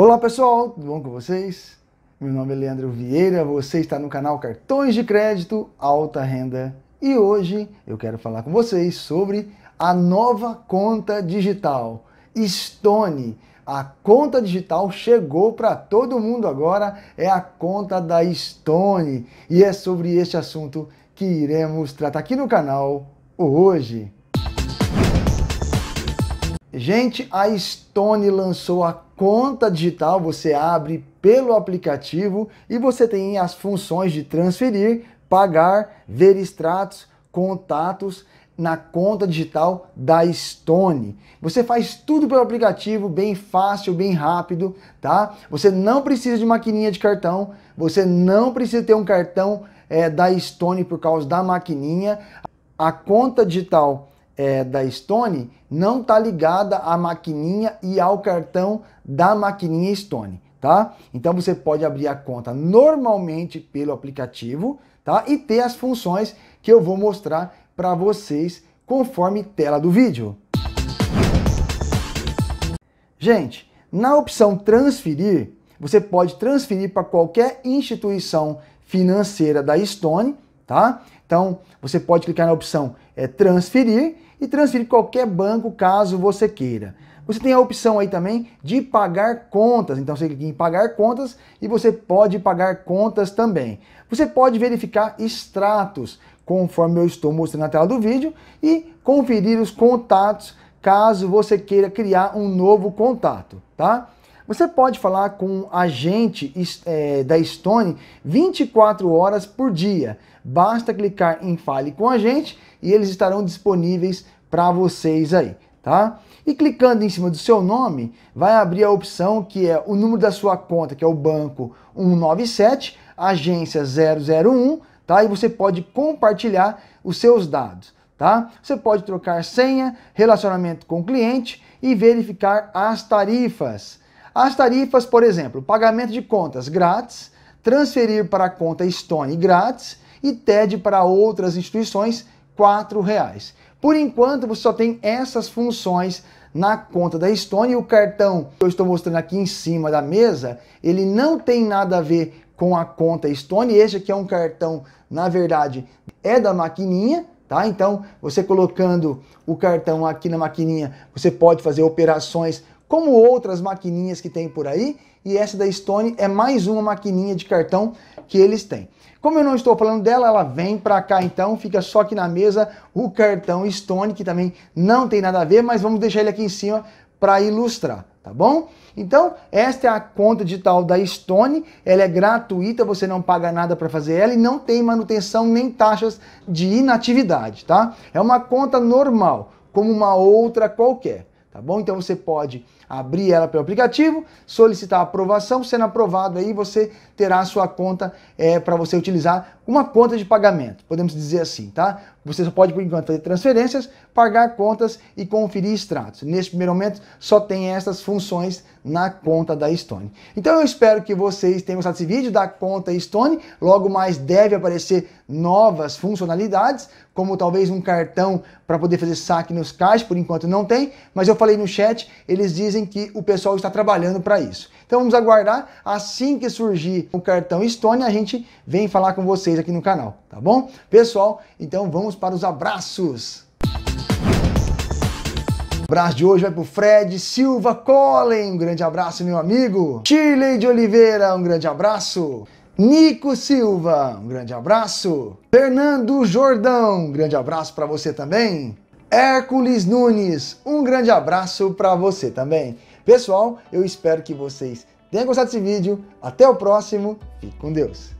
Olá pessoal, tudo bom com vocês? Meu nome é Leandro Vieira, você está no canal Cartões de Crédito Alta Renda e hoje eu quero falar com vocês sobre a nova conta digital Stone. A conta digital chegou para todo mundo agora, é a conta da Stone e é sobre este assunto que iremos tratar aqui no canal hoje. Gente, a Stone lançou a conta digital, você abre pelo aplicativo e você tem as funções de transferir, pagar, ver extratos, contatos na conta digital da Stone. Você faz tudo pelo aplicativo, bem fácil, bem rápido, tá? Você não precisa de maquininha de cartão, você não precisa ter um cartão é, da Stone por causa da maquininha. A conta digital é, da Stone não está ligada à maquininha e ao cartão da maquininha Stone, tá? Então você pode abrir a conta normalmente pelo aplicativo, tá? E ter as funções que eu vou mostrar para vocês conforme tela do vídeo. Gente, na opção transferir, você pode transferir para qualquer instituição financeira da Stone, tá? Então, você pode clicar na opção é, transferir e transferir qualquer banco caso você queira. Você tem a opção aí também de pagar contas. Então você clica em pagar contas e você pode pagar contas também. Você pode verificar extratos, conforme eu estou mostrando na tela do vídeo, e conferir os contatos caso você queira criar um novo contato, tá? Você pode falar com um agente é, da Stone 24 horas por dia. Basta clicar em Fale com a gente e eles estarão disponíveis para vocês aí, tá? E clicando em cima do seu nome, vai abrir a opção que é o número da sua conta, que é o banco 197, agência 001, tá? E você pode compartilhar os seus dados tá? Você pode trocar senha, relacionamento com o cliente e verificar as tarifas. As tarifas, por exemplo, pagamento de contas grátis, transferir para a conta Stone grátis e TED para outras instituições R$ reais. Por enquanto, você só tem essas funções na conta da Stone e o cartão que eu estou mostrando aqui em cima da mesa, ele não tem nada a ver com a conta Stone. Este aqui é um cartão, na verdade, é da maquininha, tá? Então, você colocando o cartão aqui na maquininha, você pode fazer operações como outras maquininhas que tem por aí, e essa da Stone é mais uma maquininha de cartão que eles têm. Como eu não estou falando dela, ela vem para cá então, fica só aqui na mesa o cartão Stone, que também não tem nada a ver, mas vamos deixar ele aqui em cima para ilustrar, tá bom? Então, esta é a conta digital da Stone, ela é gratuita, você não paga nada para fazer ela e não tem manutenção nem taxas de inatividade, tá? É uma conta normal, como uma outra qualquer, tá bom? Então você pode abrir ela pelo aplicativo, solicitar aprovação, sendo aprovado aí você terá a sua conta é, eh, para você utilizar uma conta de pagamento, podemos dizer assim, tá? Você só pode, por enquanto, fazer transferências, pagar contas e conferir extratos. Neste primeiro momento, só tem essas funções na conta da Stone. Então eu espero que vocês tenham gostado desse vídeo da conta Stone. Logo mais deve aparecer novas funcionalidades, como talvez um cartão para poder fazer saque nos caixas, por enquanto não tem, mas eu falei no chat, eles dizem dizem que o pessoal está trabalhando para isso. Então vamos aguardar. Assim que surgir o cartão Estônia, a gente vem falar com vocês aqui no canal, tá bom? Pessoal, então vamos para os abraços. O abraço de hoje vai pro Fred Silva Collen, um grande abraço, meu amigo. Chile de Oliveira, um grande abraço. Nico Silva, um grande abraço. Fernando Jordão, um grande abraço para você também. Hércules Nunes, um grande abraço para você também. Pessoal, eu espero que vocês tenham gostado desse vídeo. Até o próximo, fique com Deus.